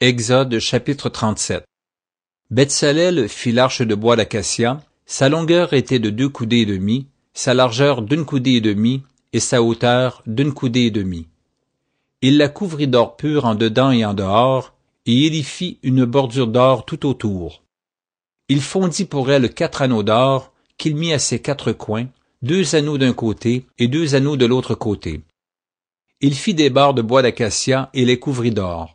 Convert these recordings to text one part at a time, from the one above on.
Exode chapitre 37 Betsalel fit l'arche de bois d'acacia, sa longueur était de deux coudées et demie, sa largeur d'une coudée et demie, et sa hauteur d'une coudée et demie. Il la couvrit d'or pur en dedans et en dehors, et il y fit une bordure d'or tout autour. Il fondit pour elle quatre anneaux d'or, qu'il mit à ses quatre coins, deux anneaux d'un côté et deux anneaux de l'autre côté. Il fit des barres de bois d'acacia et les couvrit d'or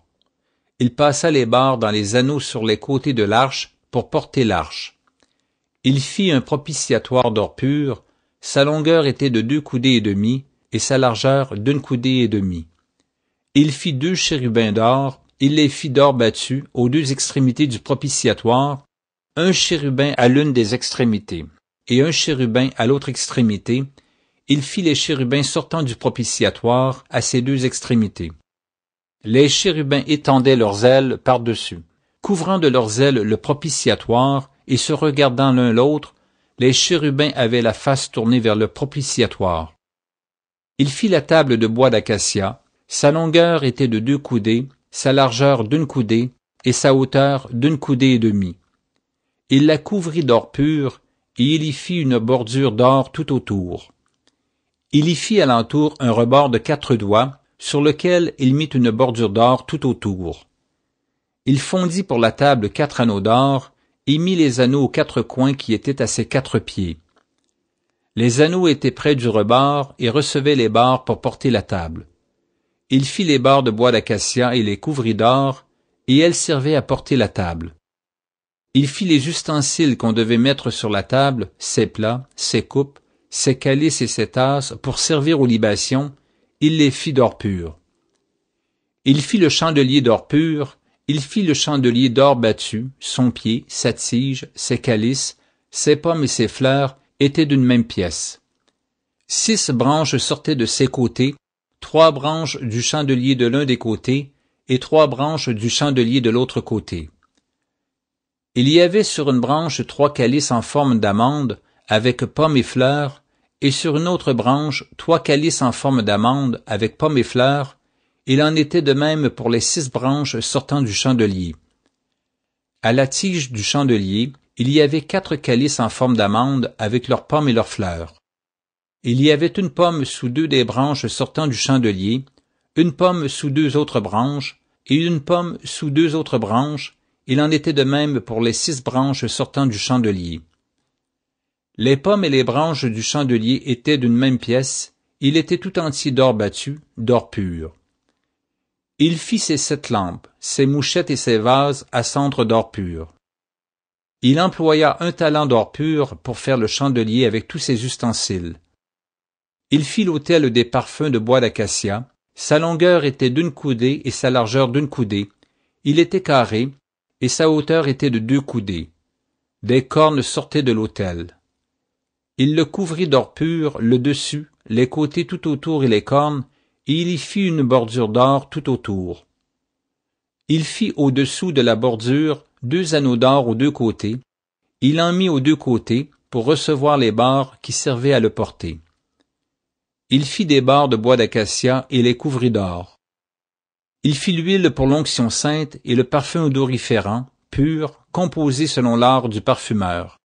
il passa les barres dans les anneaux sur les côtés de l'arche pour porter l'arche. Il fit un propitiatoire d'or pur, sa longueur était de deux coudées et demie, et sa largeur d'une coudée et demie. Il fit deux chérubins d'or, il les fit d'or battu aux deux extrémités du propitiatoire, un chérubin à l'une des extrémités, et un chérubin à l'autre extrémité, il fit les chérubins sortant du propitiatoire à ces deux extrémités les chérubins étendaient leurs ailes par-dessus. Couvrant de leurs ailes le propitiatoire et se regardant l'un l'autre, les chérubins avaient la face tournée vers le propitiatoire. Il fit la table de bois d'acacia. Sa longueur était de deux coudées, sa largeur d'une coudée et sa hauteur d'une coudée et demie. Il la couvrit d'or pur et il y fit une bordure d'or tout autour. Il y fit alentour un rebord de quatre doigts sur lequel il mit une bordure d'or tout autour. Il fondit pour la table quatre anneaux d'or et mit les anneaux aux quatre coins qui étaient à ses quatre pieds. Les anneaux étaient près du rebord et recevaient les barres pour porter la table. Il fit les barres de bois d'acacia et les couvrit d'or, et elles servaient à porter la table. Il fit les ustensiles qu'on devait mettre sur la table, ses plats, ses coupes, ses calices et ses tasses, pour servir aux libations, il les fit d'or pur. Il fit le chandelier d'or pur, il fit le chandelier d'or battu, son pied, sa tige, ses calices, ses pommes et ses fleurs étaient d'une même pièce. Six branches sortaient de ses côtés, trois branches du chandelier de l'un des côtés et trois branches du chandelier de l'autre côté. Il y avait sur une branche trois calices en forme d'amande, avec pommes et fleurs, et sur une autre branche trois calices en forme d'amande avec pommes et fleurs, il en était de même pour les six branches sortant du chandelier. À la tige du chandelier, il y avait quatre calices en forme d'amande avec leurs pommes et leurs fleurs. Il y avait une pomme sous deux des branches sortant du chandelier, une pomme sous deux autres branches, et une pomme sous deux autres branches, il en était de même pour les six branches sortant du chandelier les pommes et les branches du chandelier étaient d'une même pièce il était tout entier d'or battu d'or pur il fit ses sept lampes ses mouchettes et ses vases à cendre d'or pur il employa un talent d'or pur pour faire le chandelier avec tous ses ustensiles il fit l'autel des parfums de bois d'acacia sa longueur était d'une coudée et sa largeur d'une coudée il était carré et sa hauteur était de deux coudées des cornes sortaient de l'autel il le couvrit d'or pur, le dessus, les côtés tout autour et les cornes, et il y fit une bordure d'or tout autour. Il fit au-dessous de la bordure deux anneaux d'or aux deux côtés, il en mit aux deux côtés pour recevoir les barres qui servaient à le porter. Il fit des barres de bois d'acacia et les couvrit d'or. Il fit l'huile pour l'onction sainte et le parfum odoriférant, pur, composé selon l'art du parfumeur.